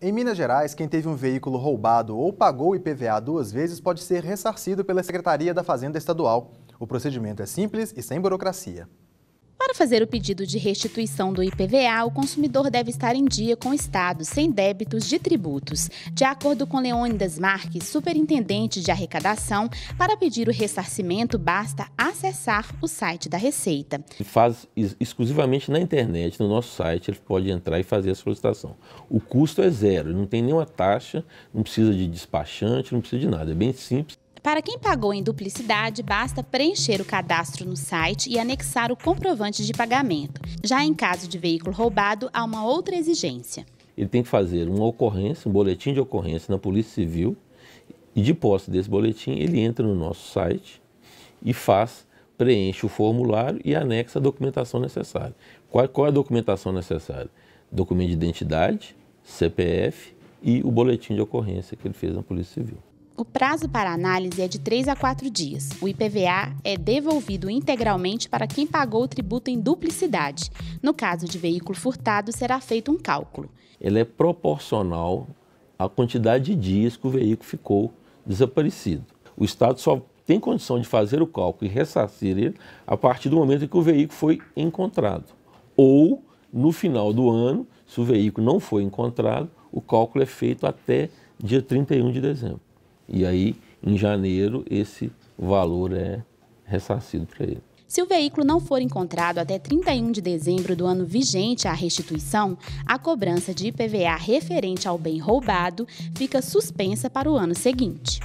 Em Minas Gerais, quem teve um veículo roubado ou pagou IPVA duas vezes pode ser ressarcido pela Secretaria da Fazenda Estadual. O procedimento é simples e sem burocracia. Para fazer o pedido de restituição do IPVA, o consumidor deve estar em dia com o Estado, sem débitos de tributos. De acordo com Leônidas Marques, superintendente de arrecadação, para pedir o ressarcimento basta acessar o site da Receita. Ele faz exclusivamente na internet, no nosso site, ele pode entrar e fazer a solicitação. O custo é zero, não tem nenhuma taxa, não precisa de despachante, não precisa de nada, é bem simples. Para quem pagou em duplicidade, basta preencher o cadastro no site e anexar o comprovante de pagamento. Já em caso de veículo roubado, há uma outra exigência. Ele tem que fazer uma ocorrência, um boletim de ocorrência na Polícia Civil e de posse desse boletim ele entra no nosso site e faz, preenche o formulário e anexa a documentação necessária. Qual, qual é a documentação necessária? Documento de identidade, CPF e o boletim de ocorrência que ele fez na Polícia Civil. O prazo para análise é de 3 a 4 dias. O IPVA é devolvido integralmente para quem pagou o tributo em duplicidade. No caso de veículo furtado, será feito um cálculo. Ele é proporcional à quantidade de dias que o veículo ficou desaparecido. O Estado só tem condição de fazer o cálculo e ressarcir ele a partir do momento em que o veículo foi encontrado. Ou, no final do ano, se o veículo não foi encontrado, o cálculo é feito até dia 31 de dezembro. E aí, em janeiro, esse valor é ressarcido para ele. Se o veículo não for encontrado até 31 de dezembro do ano vigente à restituição, a cobrança de IPVA referente ao bem roubado fica suspensa para o ano seguinte.